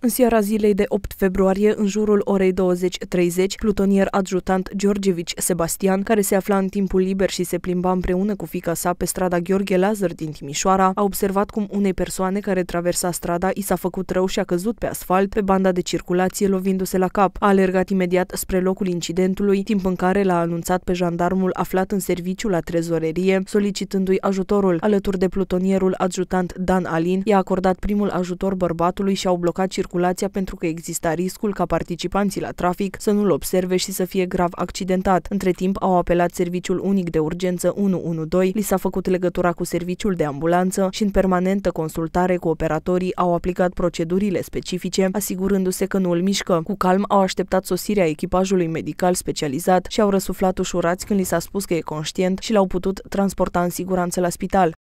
În seara zilei de 8 februarie, în jurul orei 20.30, plutonier adjutant Georgevici Sebastian, care se afla în timpul liber și se plimba împreună cu fica sa pe strada Gheorghe Lazar din Timișoara, a observat cum unei persoane care traversa strada i s-a făcut rău și a căzut pe asfalt pe banda de circulație lovindu-se la cap. A alergat imediat spre locul incidentului, timp în care l-a anunțat pe jandarmul aflat în serviciu la trezorerie, solicitându-i ajutorul. Alături de plutonierul adjutant Dan Alin, i-a acordat primul ajutor bărbatului și au blocat circulația circulația pentru că exista riscul ca participanții la trafic să nu-l observe și să fie grav accidentat. Între timp au apelat Serviciul Unic de Urgență 112, li s-a făcut legătura cu Serviciul de Ambulanță și în permanentă consultare cu operatorii au aplicat procedurile specifice, asigurându-se că nu îl mișcă. Cu calm au așteptat sosirea echipajului medical specializat și au răsuflat ușurați când li s-a spus că e conștient și l-au putut transporta în siguranță la spital.